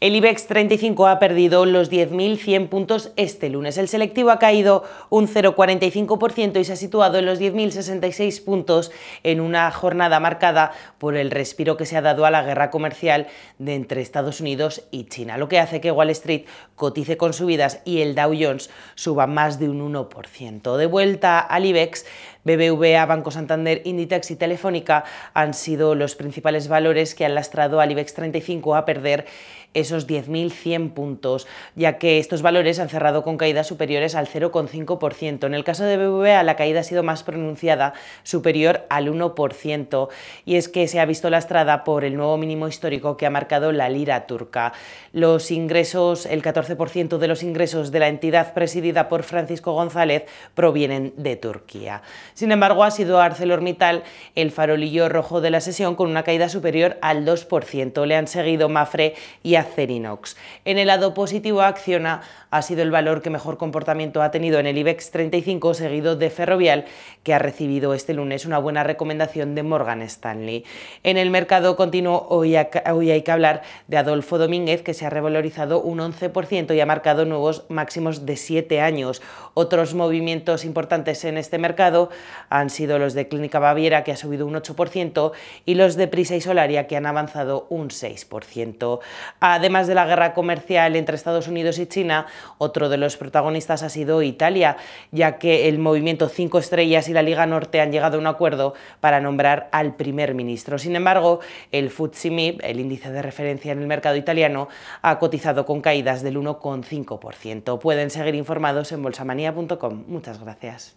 El IBEX 35 ha perdido los 10.100 puntos este lunes. El selectivo ha caído un 0,45% y se ha situado en los 10.066 puntos en una jornada marcada por el respiro que se ha dado a la guerra comercial de entre Estados Unidos y China, lo que hace que Wall Street cotice con subidas y el Dow Jones suba más de un 1%. De vuelta al IBEX, BBVA, Banco Santander, Inditex y Telefónica han sido los principales valores que han lastrado al IBEX 35 a perder esos 10.100 puntos, ya que estos valores han cerrado con caídas superiores al 0,5%. En el caso de BBVA, la caída ha sido más pronunciada, superior al 1%, y es que se ha visto lastrada por el nuevo mínimo histórico que ha marcado la lira turca. Los ingresos, el 14% de los ingresos de la entidad presidida por Francisco González provienen de Turquía. Sin embargo, ha sido ArcelorMittal el farolillo rojo de la sesión con una caída superior al 2%. Le han seguido Mafre y Acerinox. En el lado positivo, Acciona ha sido el valor que mejor comportamiento ha tenido en el IBEX 35, seguido de Ferrovial, que ha recibido este lunes una buena recomendación de Morgan Stanley. En el mercado continuo, hoy, hay que hablar de Adolfo Domínguez, que se ha revalorizado un 11% y ha marcado nuevos máximos de 7 años. Otros movimientos importantes en este mercado han sido los de Clínica Baviera, que ha subido un 8%, y los de Prisa y Solaria, que han avanzado un 6%. Además de la guerra comercial entre Estados Unidos y China, otro de los protagonistas ha sido Italia, ya que el movimiento 5 Estrellas y la Liga Norte han llegado a un acuerdo para nombrar al primer ministro. Sin embargo, el FTSE el índice de referencia en el mercado italiano, ha cotizado con caídas del 1,5%. Pueden seguir informados en bolsamanía.com. Muchas gracias.